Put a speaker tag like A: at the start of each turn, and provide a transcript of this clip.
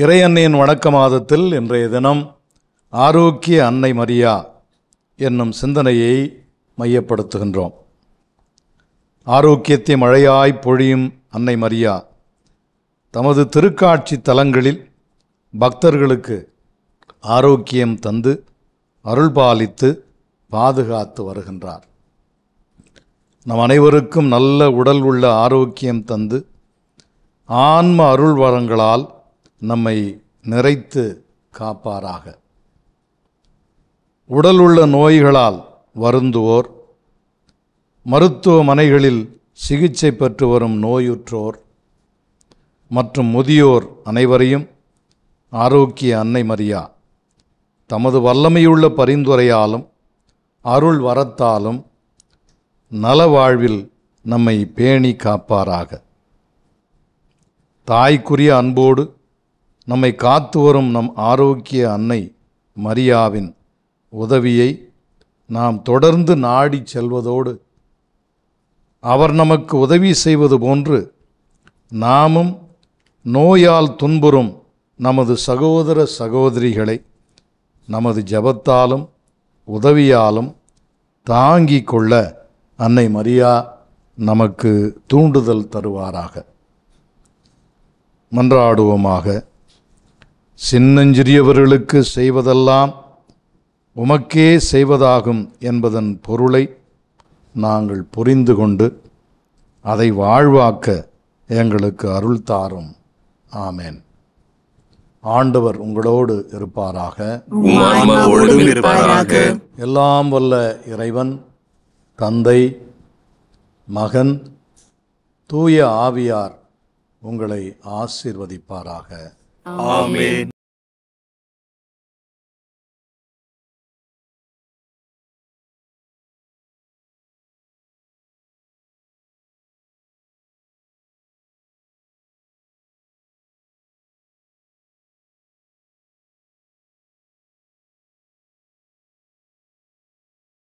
A: இறை அன்னையின் வணக்க மாதத்தில் இன்றைய தினம் ஆரோக்கிய அன்னை மரியா என்னும் சிந்தனையை மையப்படுத்துகின்றோம் ஆரோக்கியத்தை மழையாய் பொழியும் அன்னை மரியா தமது திருக்காட்சி தலங்களில் பக்தர்களுக்கு ஆரோக்கியம் தந்து அருள்பாலித்து பாதுகாத்து வருகின்றார் நம் அனைவருக்கும் நல்ல உடல் உள்ள ஆரோக்கியம் தந்து ஆன்ம அருள் வரங்களால் நம்மை நிறைத்து காப்பாராக உடலுள்ள நோய்களால் வருந்துவோர் மருத்துவமனைகளில் சிகிச்சை பெற்று வரும் நோயுற்றோர் மற்றும் முதியோர் அனைவரையும் ஆரோக்கிய அன்னை மரியா தமது வல்லமையுள்ள பரிந்துரையாலும் அருள் வரத்தாலும் நலவாழ்வில் நம்மை பேணி காப்பாராக தாய்க்குரிய அன்போடு நம்மை காத்து வரும் நம் ஆரோக்கிய அன்னை மரியாவின் உதவியை நாம் தொடர்ந்து நாடி செல்வதோடு அவர் நமக்கு உதவி செய்வது போன்று நாமும் நோயால் துன்புறும் நமது சகோதர சகோதரிகளை நமது ஜபத்தாலும் உதவியாலும் தாங்கி கொள்ள அன்னை மரியா நமக்கு தூண்டுதல் தருவாராக மன்றாடுவோமாக சின்னஞ்சிறியவர்களுக்கு செய்வதெல்லாம் உமக்கே செய்வதாகும் என்பதன் பொருளை நாங்கள் புரிந்து கொண்டு அதை வாழ்வாக்க எங்களுக்கு அருள் தாரும் ஆமேன் ஆண்டவர் உங்களோடு இருப்பாராக எல்லாம் வல்ல இறைவன் தந்தை மகன் தூய ஆவியார் உங்களை ஆசிர்வதிப்பாராக ஆமேன்